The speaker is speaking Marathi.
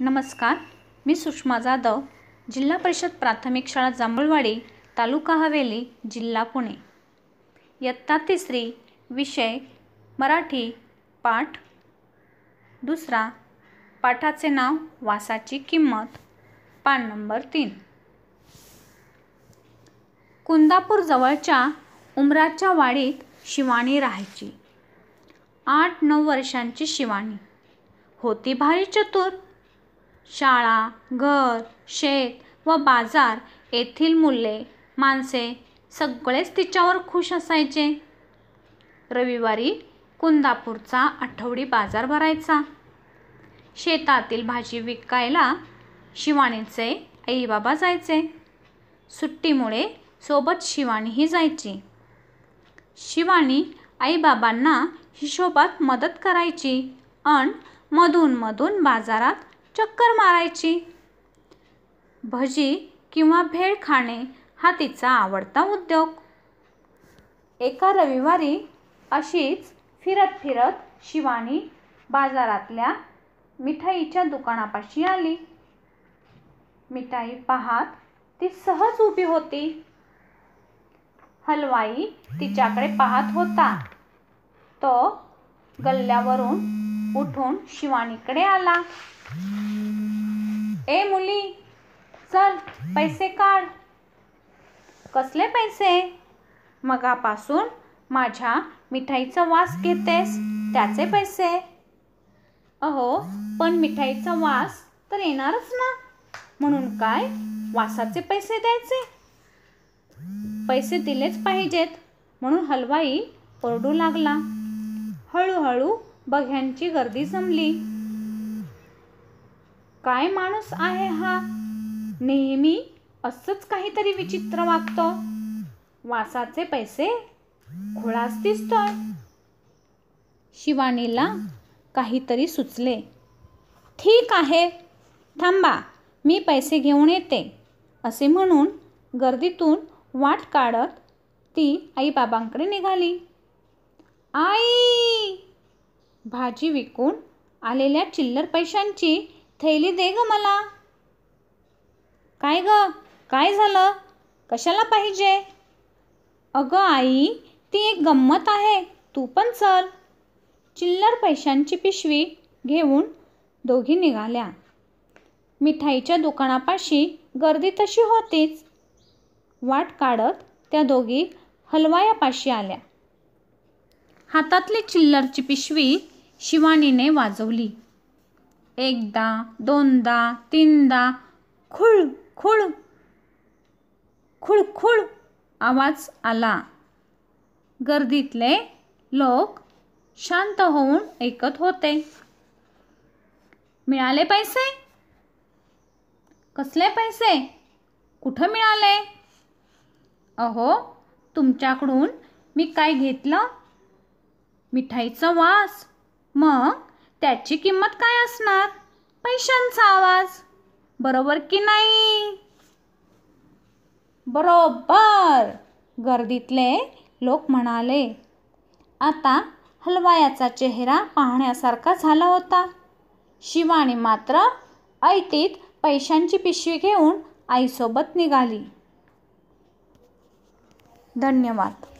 नमस्कार मी सुषमा जाधव जिल्हा परिषद प्राथमिक शाळा जांभळवाडे तालुका हवेली जिल्हा पुणे इयत्ता तिसरी विषय मराठी पाठ दुसरा पाठाचे नाव वासाची किंमत पान नंबर तीन कुंदापूरजवळच्या उमराच्या वाडीत शिवाणी राहायची आठ नऊ वर्षांची शिवाणी होती भारी चतुर शाळा घर शेत व बाजार येथील मुले माणसे सगळेच तिच्यावर खुश असायचे रविवारी कुंदापूरचा आठवडी बाजार भरायचा शेतातील भाजी विकायला शिवानीचे आईबाबा जायचे सुट्टीमुळे सोबत शिवानीही जायची शिवानी आईबाबांना हिशोबात मदत करायची अन मधूनमधून बाजारात चक्कर मारायची भजी किंवा भेळ खाणे हा तिचा आवडता उद्योग एका रविवारी अशीच फिरत फिरत शिवानी बाजारातल्या मिठाईच्या दुकानापाशी आली मिठाई पाहात ती सहज उभी होती हलवाई तिच्याकडे पाहत होता तो गल्ल्यावरून उठून शिवानीकडे आला ए मुली चल पैसे काढ कसले पैसे मगापासून माझ्या मिठाईचा वास घेतेस त्याचे पैसे अहो पण मिठाईचा वास तर येणारच ना म्हणून काय वासाचे पैसे द्यायचे पैसे दिलेच पाहिजेत म्हणून हलवाई ओरडू लागला हळूहळू बघ्यांची गर्दी जमली काय माणूस आहे हा नेहमी असंच काहीतरी विचित्र वागतो वासाचे पैसे खोळास दिसतोय शिवानीला काहीतरी सुचले ठीक आहे थांबा मी पैसे घेऊन येते असे म्हणून गर्दीतून वाट काढत ती आईबाबांकडे निघाली आई भाजी विकून आलेल्या चिल्लर पैशांची थैली दे ग मला काय ग काय झालं कशाला पाहिजे अगं आई ती एक गंमत आहे तू पण चल चिल्लर पैशांची पिशवी घेऊन दोघी निघाल्या मिठाईच्या दुकानापाशी गर्दी तशी होतीच वाट काढत त्या दोघी हलवायापाशी आल्या हातातली चिल्लरची पिशवी शिवानीने वाजवली एकदा दोनदा तीनदा खुळ खुळ खुळ आवाज आला गर्दीतले लोक शांत होऊन ऐकत होते मिळाले पैसे कसले पैसे कुठं मिळाले अहो तुमच्याकडून मी काय घेतलं मिठाईचा वास मग त्याची किंमत काय असणार पैशांचा आवाज बरोबर की नाही बरोबर गर्दीतले लोक म्हणाले आता हलवायाचा चेहरा पाहण्यासारखा झाला होता शिवानी मात्र ऐतीत पैशांची पिशवी घेऊन आईसोबत निघाली धन्यवाद